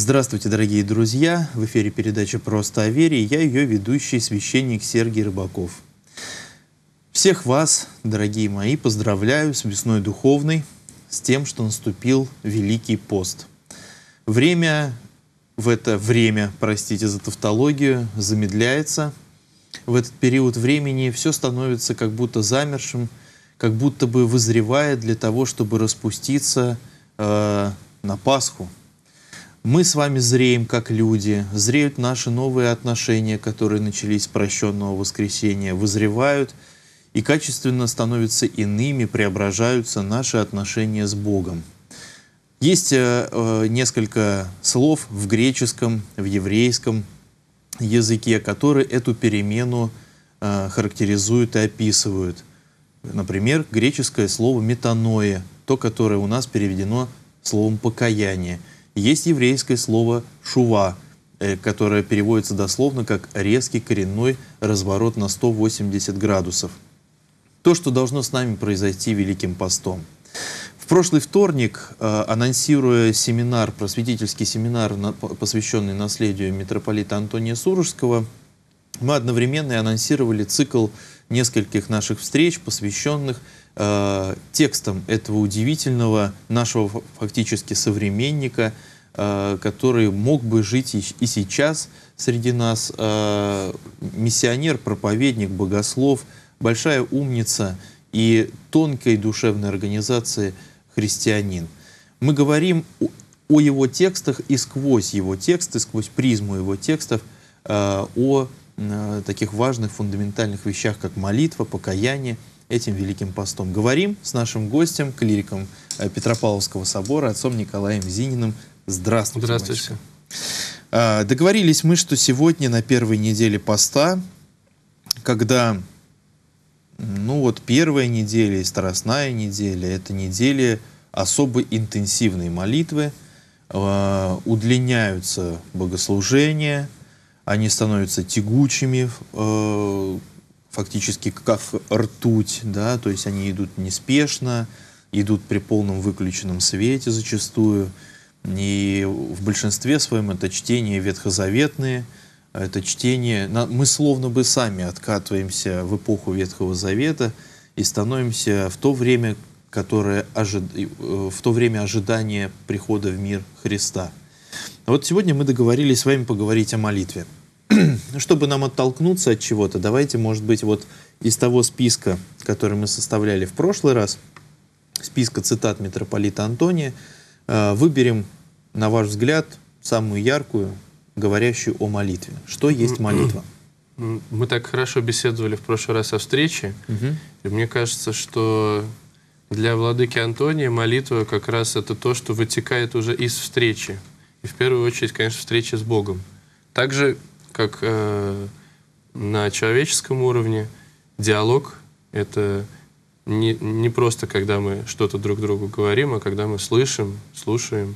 Здравствуйте, дорогие друзья! В эфире передача «Просто о вере» я ее ведущий, священник Сергей Рыбаков. Всех вас, дорогие мои, поздравляю с весной духовной, с тем, что наступил Великий пост. Время в это время, простите за тавтологию, замедляется. В этот период времени все становится как будто замершим, как будто бы вызревает для того, чтобы распуститься э, на Пасху – мы с вами зреем как люди, зреют наши новые отношения, которые начались с прощенного воскресения, вызревают и качественно становятся иными, преображаются наши отношения с Богом. Есть э, э несколько слов в греческом, в еврейском языке, которые эту перемену э, характеризуют и описывают. Например, греческое слово «метаноя», то, которое у нас переведено словом «покаяние». Есть еврейское слово «шува», э, которое переводится дословно как «резкий коренной разворот на 180 градусов». То, что должно с нами произойти Великим постом. В прошлый вторник, э, анонсируя семинар, просветительский семинар, посвященный наследию митрополита Антония Сурожского, мы одновременно и анонсировали цикл нескольких наших встреч, посвященных Э, текстом этого удивительного нашего фактически современника, э, который мог бы жить и, сейчас среди нас. Э, миссионер, проповедник, богослов, большая умница и тонкой душевной организации христианин. Мы говорим о его текстах и сквозь его тексты, сквозь призму его текстов, о таких важных фундаментальных вещах, как молитва, покаяние – этим Великим постом. Говорим с нашим гостем, клириком э, Петропавловского собора, отцом Николаем Зининым. Здравствуйте. Здравствуйте. Батюшка. Договорились мы, что сегодня на первой неделе поста, когда ну вот первая неделя и страстная неделя, это недели особо интенсивной молитвы, а, удлиняются богослужения, они становятся тягучими, э, фактически как ртуть, да, то есть они идут неспешно, идут при полном выключенном свете зачастую, и в большинстве своем это чтение ветхозаветные, это чтение, мы словно бы сами откатываемся в эпоху Ветхого Завета и становимся в то время, которое ожи... Э, в то время ожидания прихода в мир Христа. Вот сегодня мы договорились с вами поговорить о молитве. чтобы нам оттолкнуться от чего-то, давайте, может быть, вот из того списка, который мы составляли в прошлый раз, списка цитат митрополита Антония, э, выберем, на ваш взгляд, самую яркую, говорящую о молитве. Что есть молитва? Мы так хорошо беседовали в прошлый раз о встрече, угу. и мне кажется, что для владыки Антония молитва как раз это то, что вытекает уже из встречи. И в первую очередь, конечно, встреча с Богом. Также как э, на человеческом уровне. Диалог — это не, не просто, когда мы что-то друг другу говорим, а когда мы слышим, слушаем.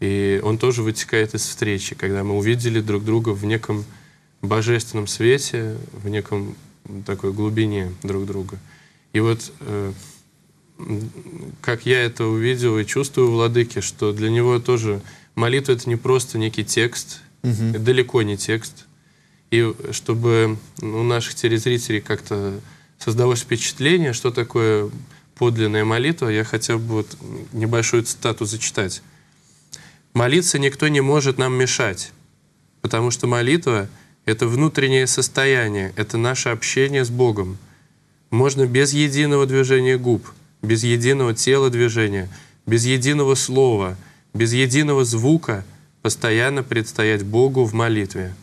И он тоже вытекает из встречи, когда мы увидели друг друга в неком божественном свете, в неком такой глубине друг друга. И вот э, как я это увидел и чувствую у Владыки, что для него тоже молитва — это не просто некий текст, Угу. далеко не текст. И чтобы у наших телезрителей как-то создалось впечатление, что такое подлинная молитва, я хотел бы вот небольшую цитату зачитать. «Молиться никто не может нам мешать, потому что молитва — это внутреннее состояние, это наше общение с Богом. Можно без единого движения губ, без единого тела движения, без единого слова, без единого звука — постоянно предстоять Богу в молитве.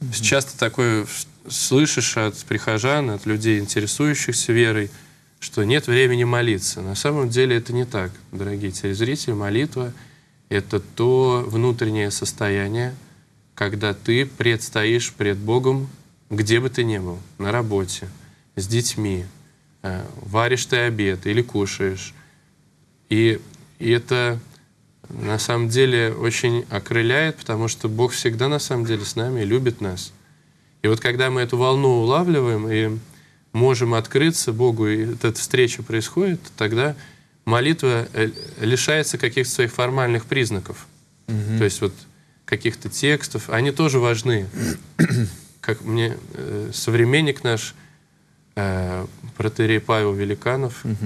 Mm -hmm. Часто такое слышишь от прихожан, от людей, интересующихся верой, что нет времени молиться. На самом деле это не так, дорогие телезрители. Молитва — это то внутреннее состояние, когда ты предстоишь пред Богом, где бы ты ни был, на работе, с детьми, э, варишь ты обед или кушаешь. И, и это на самом деле очень окрыляет, потому что Бог всегда на самом деле с нами и любит нас. И вот когда мы эту волну улавливаем и можем открыться Богу, и эта встреча происходит, тогда молитва э, лишается каких-то своих формальных признаков. Угу. То есть вот каких-то текстов, они тоже важны. Как мне э, современник наш, э, протерей Павел Великанов, угу.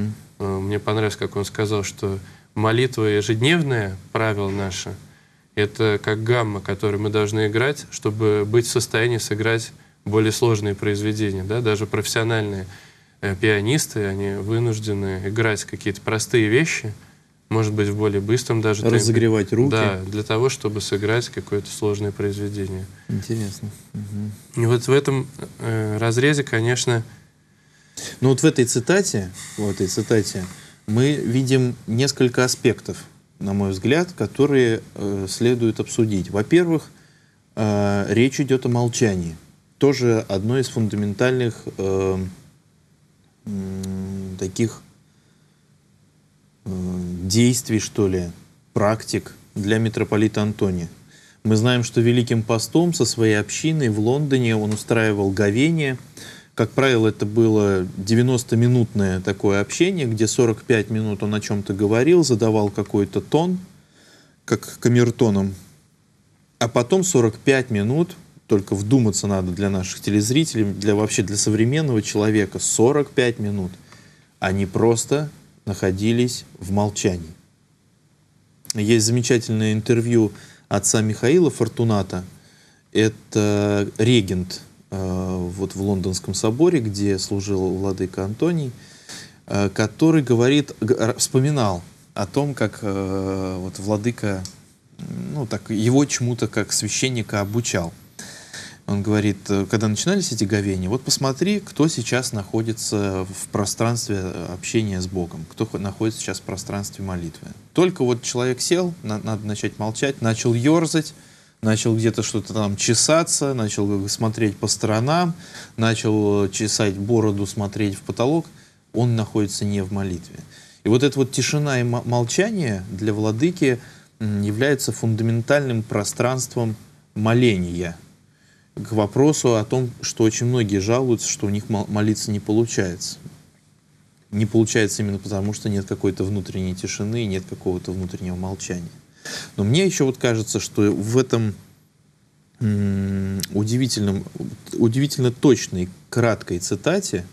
э, мне понравилось, как он сказал, что молитва ежедневная, правило наше, это как гамма, которую мы должны играть, чтобы быть в состоянии сыграть более сложные произведения. Да? Даже профессиональные э, пианисты, они вынуждены играть какие-то простые вещи, может быть, в более быстром даже... Разогревать темпе. руки. Да, для того, чтобы сыграть какое-то сложное произведение. Интересно. Угу. И вот в этом э, разрезе, конечно... Ну вот в этой цитате, в этой цитате, мы видим несколько аспектов, на мой взгляд, которые э, следует обсудить. Во-первых, э, речь идет о молчании. Тоже одно из фундаментальных э, э, таких э, действий, что ли, практик для митрополита Антония. Мы знаем, что Великим постом со своей общиной в Лондоне он устраивал говение, как правило, это было 90-минутное такое общение, где 45 минут он о чем-то говорил, задавал какой-то тон, как камертоном. А потом 45 минут, только вдуматься надо для наших телезрителей, для вообще для современного человека, 45 минут они просто находились в молчании. Есть замечательное интервью отца Михаила Фортуната. Это регент Э, вот в Лондонском соборе, где служил владыка Антоний, э, который говорит, вспоминал о том, как э, вот владыка, ну так его чему-то как священника обучал. Он говорит, когда начинались эти говения, вот посмотри, кто сейчас находится в пространстве общения с Богом, кто находится сейчас в пространстве молитвы. Только вот человек сел, на, надо начать молчать, начал ерзать, начал где-то что-то там чесаться, начал смотреть по сторонам, начал э, чесать бороду, смотреть в потолок, он находится не в молитве. И вот эта вот тишина и молчание для владыки является фундаментальным пространством моления. К вопросу о том, что очень многие жалуются, что у них молиться не получается. Не получается именно потому, что нет какой-то внутренней тишины, нет какого-то внутреннего молчания. Но мне еще вот кажется, что в этом удивительном, удивительно точной, краткой цитате,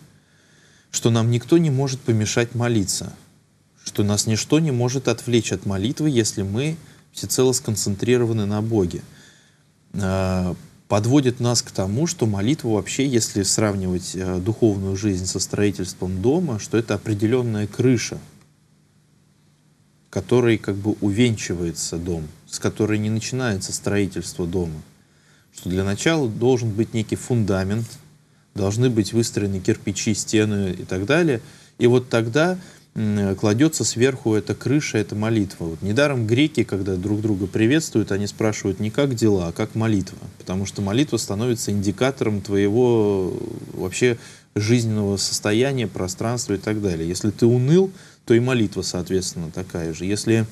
что нам никто не может помешать молиться, что нас ничто не может отвлечь от молитвы, если мы всецело сконцентрированы на Боге. А, подводит нас к тому, что молитва вообще, если сравнивать э, духовную жизнь со строительством дома, что это определенная крыша – который как бы увенчивается дом, с которой не начинается строительство дома. Что для начала должен быть некий фундамент, должны быть выстроены кирпичи, стены и так далее. И вот тогда кладется сверху эта крыша, эта молитва. Вот недаром греки, когда друг друга приветствуют, они спрашивают не как дела, а как молитва. Потому что молитва становится индикатором твоего вообще жизненного состояния, пространства и так далее. Если ты уныл, то и молитва, соответственно, такая же. Если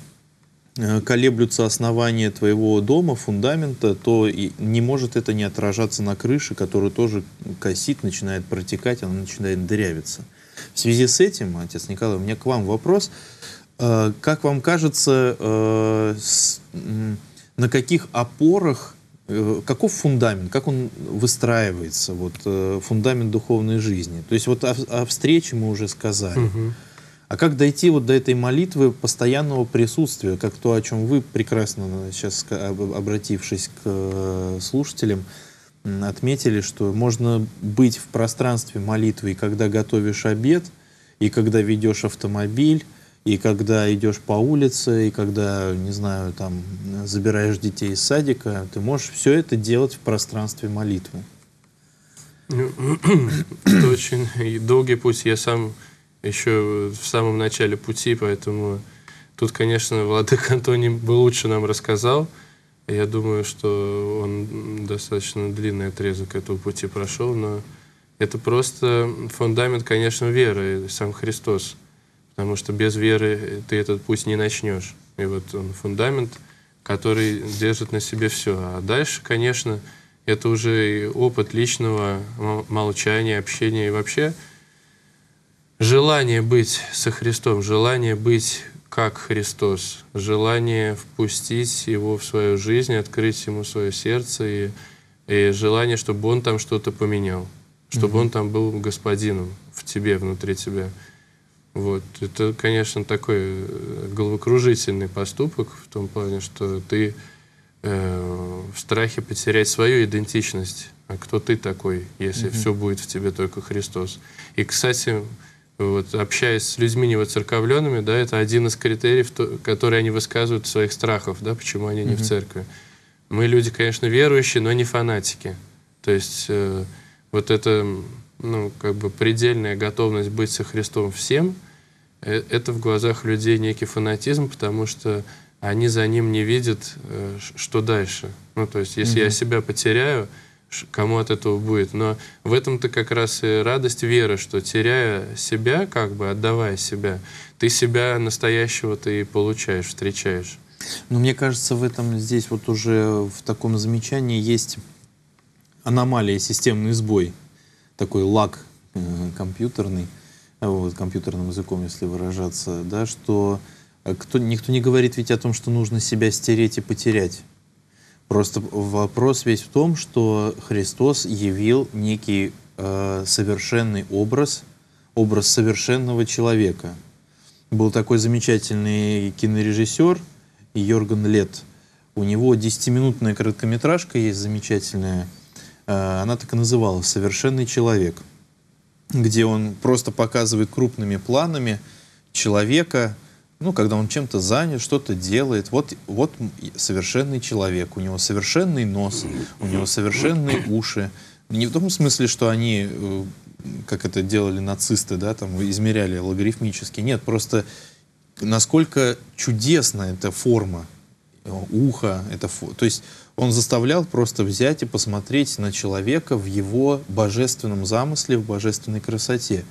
э, колеблются основания твоего дома, фундамента, то не может это не отражаться на крыше, которая тоже косит, начинает протекать, она начинает дырявиться. В связи с этим, отец Николай, у меня к вам вопрос. Э, как вам кажется, э, на каких опорах Э, каков фундамент, как он выстраивается, вот э, фундамент духовной жизни. То есть вот о, о встрече мы уже сказали. Угу. А как дойти вот до этой молитвы постоянного присутствия, как то, о чем вы прекрасно э, сейчас, обратившись к слушателям, отметили, что можно быть в пространстве молитвы, и когда готовишь обед, и когда ведешь автомобиль, и когда идешь по улице, и когда, не знаю, там забираешь детей из садика, ты можешь все это делать в пространстве молитвы. Ну, это очень долгий путь. Я сам еще в самом начале пути, поэтому тут, конечно, Владык Антоний бы лучше нам рассказал. Я думаю, что он достаточно длинный отрезок этого пути прошел, но это просто фундамент, конечно, веры, сам Христос – Потому что без веры ты этот путь не начнешь. И вот он фундамент, который держит на себе все. А дальше, конечно, это уже и опыт личного молчания, общения и вообще желание быть со Христом, желание быть как Христос, желание впустить Его в свою жизнь, открыть Ему свое сердце и, и желание, чтобы Он там что-то поменял, чтобы mm-hmm. Он там был господином в тебе, внутри тебя. Вот. Это, конечно, такой э, головокружительный поступок в том плане, что ты э, в страхе потерять свою идентичность. А кто ты такой, если mm все будет в тебе только Христос? И, кстати, вот, общаясь с людьми невоцерковленными, да, это один из критериев, то, которые они высказывают своих страхов, да, почему они не в церкви. Мы люди, конечно, верующие, но не фанатики. То есть э, вот это ну, как бы предельная готовность быть со Христом всем – Э, это в глазах людей некий фанатизм, потому что они за ним не видят, э, что дальше. Ну, то есть, если угу. я себя потеряю, кому от этого будет. Но в этом-то как раз и радость веры, что теряя себя, как бы отдавая себя, ты себя настоящего ты и получаешь, встречаешь. Но мне кажется, в этом здесь вот уже в таком замечании есть аномалия, системный сбой, такой лаг э, компьютерный вот, компьютерным языком, если выражаться, да, что э, кто, никто не говорит ведь о том, что нужно себя стереть и потерять. Просто вопрос весь в том, что Христос явил некий э, совершенный образ, образ совершенного человека. Был такой замечательный кинорежиссер Йорган Лет. У него 10-минутная короткометражка есть замечательная. Э, она так и называлась «Совершенный человек» где он просто показывает крупными планами человека, ну, когда он чем-то занят, что-то делает. Вот, вот совершенный человек, у него совершенный нос, у него совершенные уши. Не в том смысле, что они, э, как это делали нацисты, да, там измеряли логарифмически. Нет, просто насколько чудесна эта форма э, уха, это, то есть он заставлял просто взять и посмотреть на человека в его божественном замысле, в божественной красоте.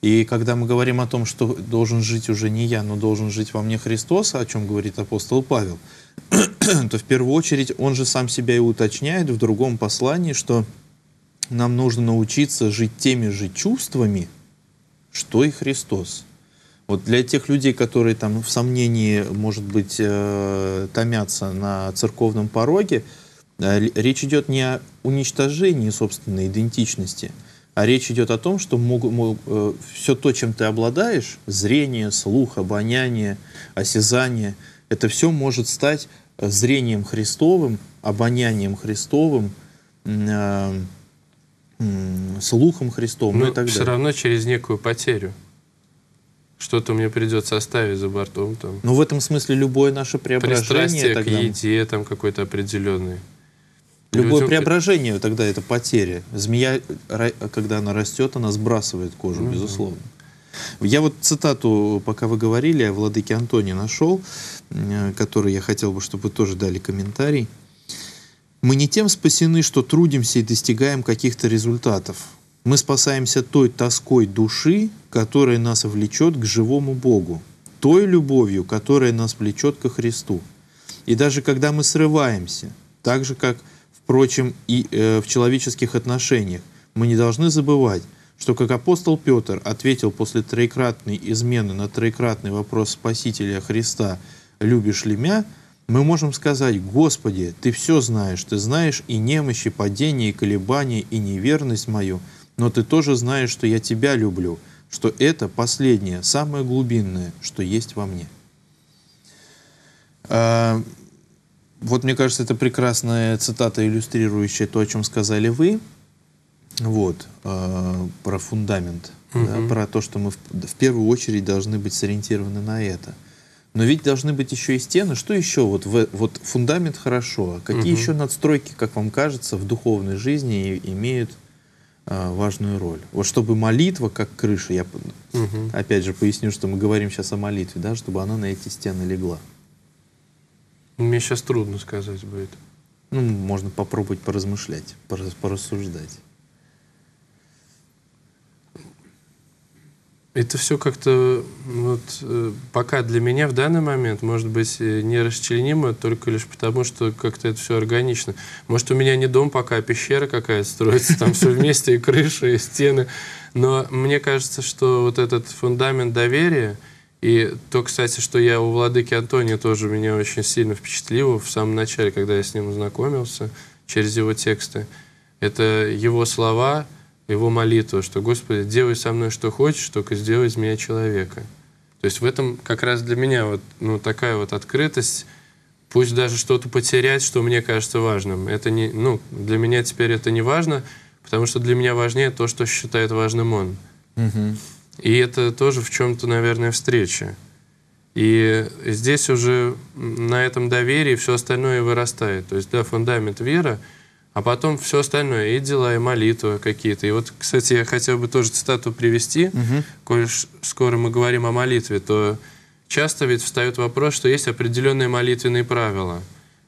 И когда мы говорим о том, что должен жить уже не я, но должен жить во мне Христос, о чем говорит апостол Павел, то в первую очередь он же сам себя и уточняет в другом послании, что нам нужно научиться жить теми же чувствами, что и Христос. Вот для тех людей, которые там в сомнении, может быть, э, томятся на церковном пороге, э, речь идет не о уничтожении собственной идентичности, а речь идет о том, что мог, мог, э, все то, чем ты обладаешь, зрение, слух, обоняние, осязание, это все может стать зрением Христовым, обонянием Христовым, слухом Христовым Но ну, и ну, так все далее. Все равно через некую потерю что-то мне придется оставить за бортом. Там. Ну, в этом смысле любое наше преображение... Пристрастие тогда... к еде там какой-то определенный. Любое Людям... преображение тогда это потеря. Змея, когда она растет, она сбрасывает кожу, mm-hmm. безусловно. Я вот цитату, пока вы говорили, о владыке Антоне нашел, э, который я хотел бы, чтобы вы тоже дали комментарий. «Мы не тем спасены, что трудимся и достигаем каких-то результатов, мы спасаемся той тоской души, которая нас влечет к живому Богу, той любовью, которая нас влечет ко Христу. И даже когда мы срываемся, так же как, впрочем, и э, в человеческих отношениях, мы не должны забывать, что как апостол Петр ответил после троекратной измены на троекратный вопрос Спасителя Христа «Любишь ли мя?», мы можем сказать «Господи, Ты все знаешь, Ты знаешь и немощи, падения, и колебания, и неверность мою, но ты тоже знаешь, что я тебя люблю, что это последнее, самое глубинное, что есть во мне. А, вот мне кажется, это прекрасная цитата, иллюстрирующая то, о чем сказали вы, вот, а, про фундамент, Mm -hmm. да, про то, что мы в, в первую очередь должны быть сориентированы на это. Но ведь должны быть еще и стены. Что еще? Вот, в, вот фундамент хорошо. а Какие угу. еще надстройки, как вам кажется, в духовной жизни имеют Э, важную роль. Вот чтобы молитва, как крыша, я угу. опять же поясню, что мы говорим сейчас о молитве, да, чтобы она на эти стены легла. Мне сейчас трудно сказать будет. Ну, можно попробовать поразмышлять, порассуждать. Это все как-то вот э, пока для меня в данный момент может быть э, не расчленимо только лишь потому, что как-то это все органично. Может, у меня не дом пока, а пещера какая-то строится, там все вместе, и крыша, и стены. Но мне кажется, что вот этот фундамент доверия, и то, кстати, что я у Владыки Антония тоже меня очень сильно впечатлило в самом начале, когда я с ним знакомился через его тексты. Это его слова, его молитву, что «Господи, делай со мной что хочешь, только сделай из меня человека». То есть в этом как раз для меня вот ну, такая вот открытость, пусть даже что-то потерять, что мне кажется важным. Это не, ну, для меня теперь это не важно, потому что для меня важнее то, что считает важным он. Угу. И это тоже в чем-то, наверное, встреча. И здесь уже на этом доверии все остальное вырастает. То есть, да, фундамент вера — а потом все остальное, и дела, и молитвы какие-то. И вот, кстати, я хотел бы тоже цитату привести, угу. коль скоро мы говорим о молитве, то часто ведь встает вопрос, что есть определенные молитвенные правила.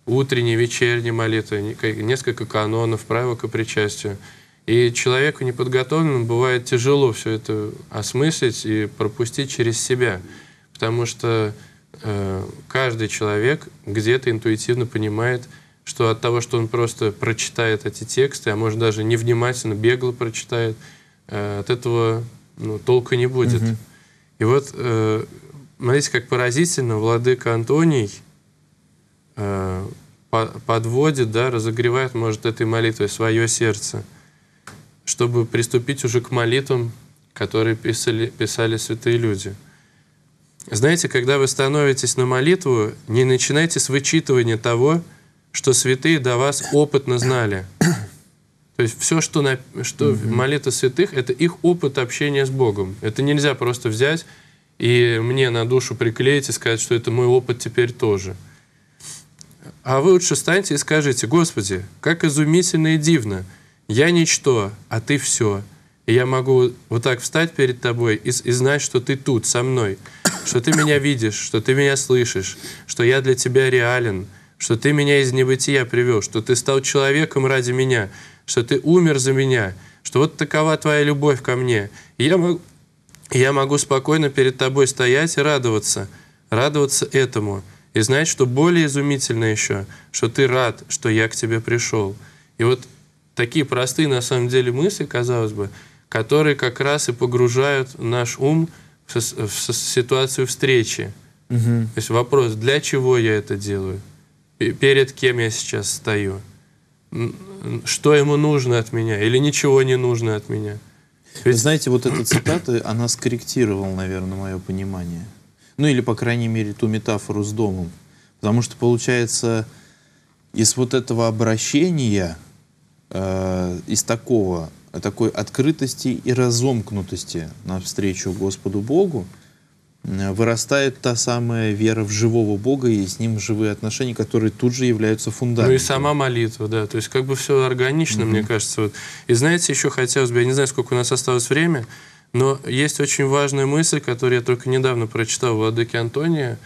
Утренние, вечерние молитвы, несколько канонов, правила к причастию. И человеку неподготовленному бывает тяжело все это осмыслить и пропустить через себя. Потому что э, каждый человек где-то интуитивно понимает, что от того, что он просто прочитает эти тексты, а может даже невнимательно, бегло прочитает, э, от этого ну, толка не будет. Угу. И вот, э, смотрите, как поразительно владыка Антоний э, подводит, да, разогревает, может, этой молитвой свое сердце, чтобы приступить уже к молитвам, которые писали, писали святые люди. Знаете, когда вы становитесь на молитву, не начинайте с вычитывания того, что святые до вас опытно знали. То есть все, что, на, что mm-hmm. молитва святых, это их опыт общения с Богом. Это нельзя просто взять и мне на душу приклеить и сказать, что это мой опыт теперь тоже. А вы лучше встаньте и скажите, «Господи, как изумительно и дивно! Я ничто, а Ты все!» И я могу вот так встать перед Тобой и, и знать, что Ты тут, со мной, что Ты меня видишь, что Ты меня слышишь, что я для Тебя реален — что ты меня из небытия привел, что ты стал человеком ради меня, что ты умер за меня, что вот такова твоя любовь ко мне. И я могу, я могу спокойно перед тобой стоять и радоваться, радоваться этому. И знать, что более изумительно еще, что ты рад, что я к тебе пришел. И вот такие простые на самом деле мысли, казалось бы, которые как раз и погружают наш ум в, в ситуацию встречи. Угу. То есть вопрос, для чего я это делаю? перед кем я сейчас стою, что ему нужно от меня или ничего не нужно от меня. Ведь... Вы знаете, вот эта цитата, она скорректировала, наверное, мое понимание. Ну или, по крайней мере, ту метафору с домом. Потому что, получается, из вот этого обращения, э, из такого, такой открытости и разомкнутости навстречу Господу Богу, Э, вырастает та самая вера в живого Бога и с ним живые отношения, которые тут же являются фундаментом. Ну и сама молитва, да. То есть как бы все органично, mm-hmm. мне кажется. Вот. И знаете, еще хотелось бы, я не знаю, сколько у нас осталось время, но есть очень важная мысль, которую я только недавно прочитал в Владыке Антония,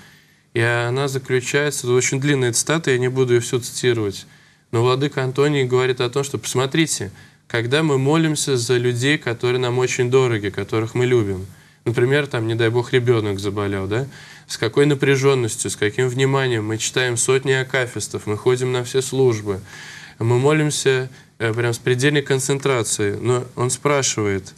и она заключается, это очень длинная цитата, я не буду ее всю цитировать, но Владыка Антоний говорит о том, что посмотрите, когда мы молимся за людей, которые нам очень дороги, которых мы любим – Например, там, не дай бог, ребенок заболел, да? С какой напряженностью, с каким вниманием мы читаем сотни акафистов, мы ходим на все службы, мы молимся э, прям с предельной концентрацией. Но он спрашивает,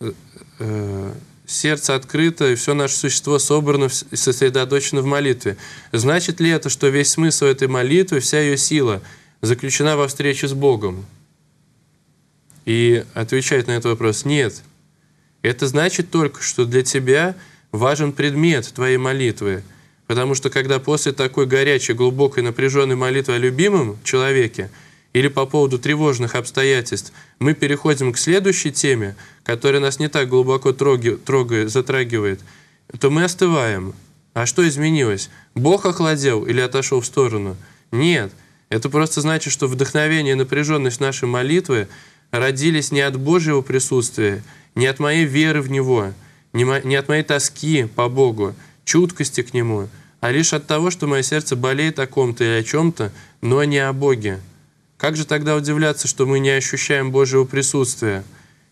э, э, сердце открыто, и все наше существо собрано и сосредоточено в молитве. Значит ли это, что весь смысл этой молитвы, вся ее сила заключена во встрече с Богом? И отвечает на этот вопрос «нет». Это значит только, что для тебя важен предмет твоей молитвы. Потому что когда после такой горячей, глубокой, напряженной молитвы о любимом человеке или по поводу тревожных обстоятельств, мы переходим к следующей теме, которая нас не так глубоко трогает, затрагивает, то мы остываем. А что изменилось? Бог охладел или отошел в сторону? Нет. Это просто значит, что вдохновение и напряженность нашей молитвы родились не от Божьего присутствия, не от моей веры в Него, не от моей тоски по Богу, чуткости к Нему, а лишь от того, что мое сердце болеет о ком-то или о чем-то, но не о Боге. Как же тогда удивляться, что мы не ощущаем Божьего присутствия?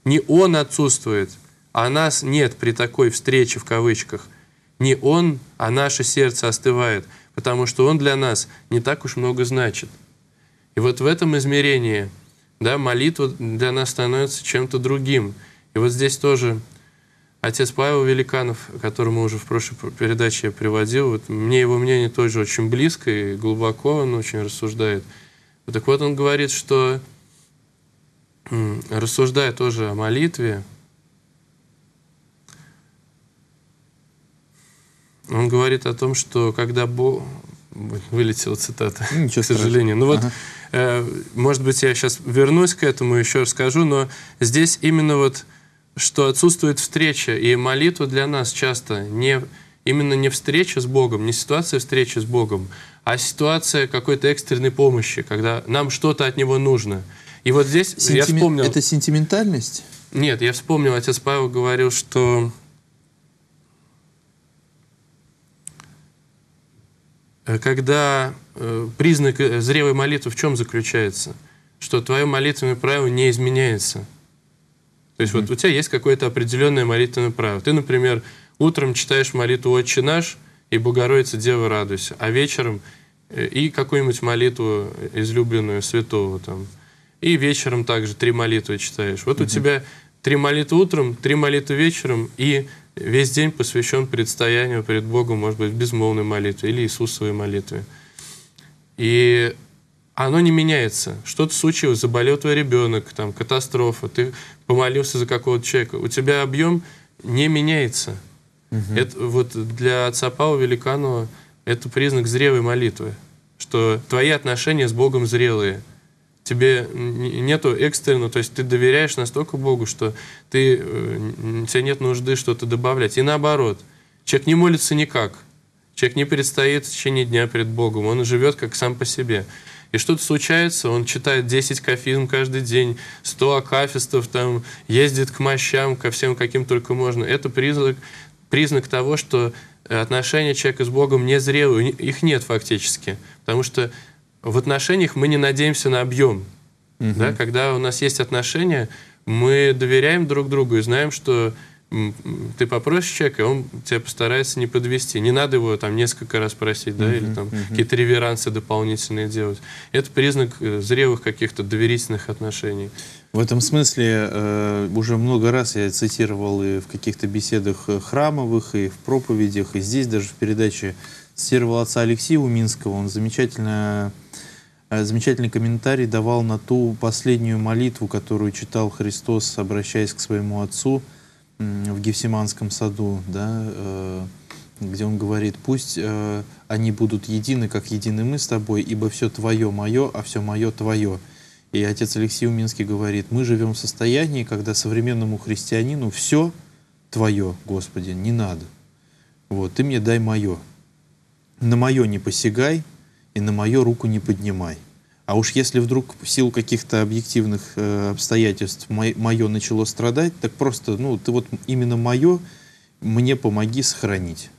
Не Он отсутствует, а нас нет при такой встрече в кавычках. Не Он, а наше сердце остывает, потому что Он для нас не так уж много значит. И вот в этом измерении – да, молитва для нас становится чем-то другим. И вот здесь тоже отец Павел Великанов, которому уже в прошлой передаче я приводил, вот мне его мнение тоже очень близко и глубоко, он очень рассуждает. Так вот он говорит, что рассуждая тоже о молитве, он говорит о том, что когда Бог... Вылетела цитата, Ничего к сожалению. Страшного. Ну вот, ага. Э, может быть, я сейчас вернусь к этому, еще расскажу, но здесь именно вот, что отсутствует встреча, и молитва для нас часто не, именно не встреча с Богом, не ситуация встречи с Богом, а ситуация какой-то экстренной помощи, когда нам что-то от Него нужно. И вот здесь Сентимен... я вспомнил... Это сентиментальность? Нет, я вспомнил, отец Павел говорил, что Э, когда э, признак э, зрелой молитвы в чем заключается? Что твое молитвенное правило не изменяется. То есть mm-hmm. вот у тебя есть какое-то определенное молитвенное правило. Ты, например, утром читаешь молитву «Отче наш» и «Богородица, Дева, радуйся», а вечером и какую-нибудь молитву излюбленную святого там. И вечером также три молитвы читаешь. Вот mm-hmm. у тебя Три молитвы утром, три молитвы вечером и весь день посвящен предстоянию перед Богом, может быть, безмолвной молитве или Иисусовой молитве. И оно не меняется. Что-то случилось, заболел твой ребенок, там, катастрофа, ты помолился за какого-то человека. У тебя объем не меняется. Угу. Это, вот для отца Павла Великанова это признак зрелой молитвы, что твои отношения с Богом зрелые – тебе нету экстренно, то есть ты доверяешь настолько Богу, что ты, у э, тебя нет нужды что-то добавлять. И наоборот, человек не молится никак, человек не предстоит в течение дня перед Богом, он живет как сам по себе. И что-то случается, он читает 10 кафизм каждый день, 100 акафистов, там, ездит к мощам, ко всем, каким только можно. Это признак, признак того, что э, отношения человека с Богом не зрелые, их нет фактически. Потому что в отношениях мы не надеемся на объем. Угу. Да? Когда у нас есть отношения, мы доверяем друг другу и знаем, что ты попросишь человека, он тебя постарается не подвести. Не надо его там несколько раз просить, да, uh или там uh какие-то реверансы дополнительные делать. Это признак э, зрелых каких-то доверительных отношений. В этом смысле э, уже много раз я цитировал и в каких-то беседах э, храмовых, и в проповедях, и здесь даже в передаче серого отца Алексея Уминского. Он замечательно, э, замечательный комментарий давал на ту последнюю молитву, которую читал Христос, обращаясь к своему отцу в Гефсиманском саду, да, э, где он говорит, пусть э, они будут едины, как едины мы с тобой, ибо все твое мое, а все мое твое. И отец Алексей Уминский говорит, мы живем в состоянии, когда современному христианину все твое, Господи, не надо. Вот, ты мне дай мое на мое не посягай и на мое руку не поднимай. А уж если вдруг в силу каких-то объективных э, обстоятельств мое, мое начало страдать, так просто, ну, ты вот именно мое мне помоги сохранить.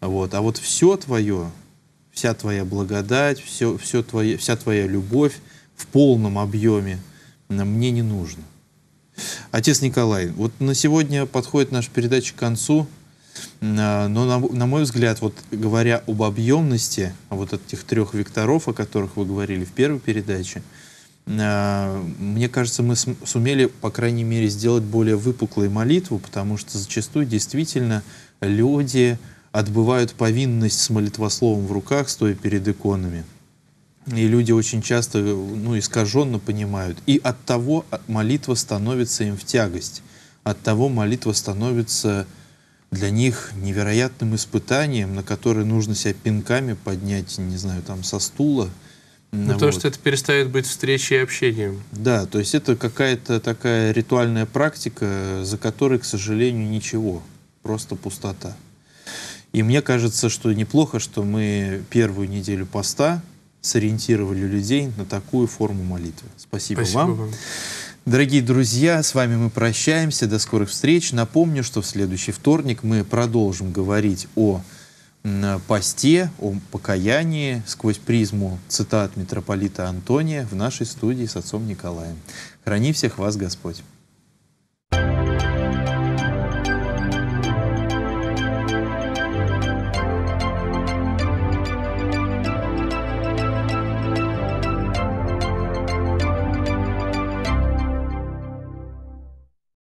Вот. А вот все твое, вся твоя благодать, все, все твое, вся твоя любовь в полном объеме мне не нужно. Отец Николай, вот на сегодня подходит наша передача к концу. Но, на, на мой взгляд, вот говоря об объемности вот этих трех векторов, о которых вы говорили в первой передаче, э, мне кажется, мы сумели, по крайней мере, сделать более выпуклой молитву, потому что зачастую действительно люди отбывают повинность с молитвословом в руках, стоя перед иконами. И люди очень часто ну, искаженно понимают. И от того молитва становится им в тягость. От того молитва становится для них невероятным испытанием, на которое нужно себя пинками поднять, не знаю, там со стула. Ну, потому вот. что это перестает быть встречей и общением. Да, то есть это какая-то такая ритуальная практика, за которой, к сожалению, ничего, просто пустота. И мне кажется, что неплохо, что мы первую неделю поста сориентировали людей на такую форму молитвы. Спасибо, Спасибо вам. вам. Дорогие друзья, с вами мы прощаемся. До скорых встреч. Напомню, что в следующий вторник мы продолжим говорить о посте, о покаянии сквозь призму цитат митрополита Антония в нашей студии с отцом Николаем. Храни всех вас Господь.